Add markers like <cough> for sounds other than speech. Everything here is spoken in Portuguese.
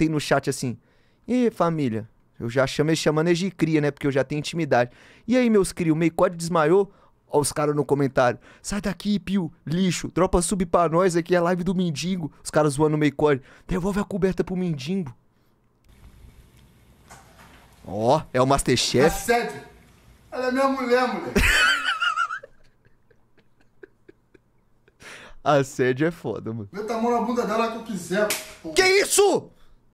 tem no chat assim: e família? Eu já chamei, chamando eles de cria, né? Porque eu já tenho intimidade. E aí, meus cria, o Meicode desmaiou? Ó, os caras no comentário. Sai daqui, Pio, lixo. Tropa sub pra nós aqui, é live do mendigo. Os caras zoando o Meicode. Devolve a coberta pro mendigo. Ó, é o Masterchef. Assédio. Tá Ela é minha mulher, mulher. <laughs> a sede é foda, mano. Meta a mão na bunda dela que eu quiser. Que isso?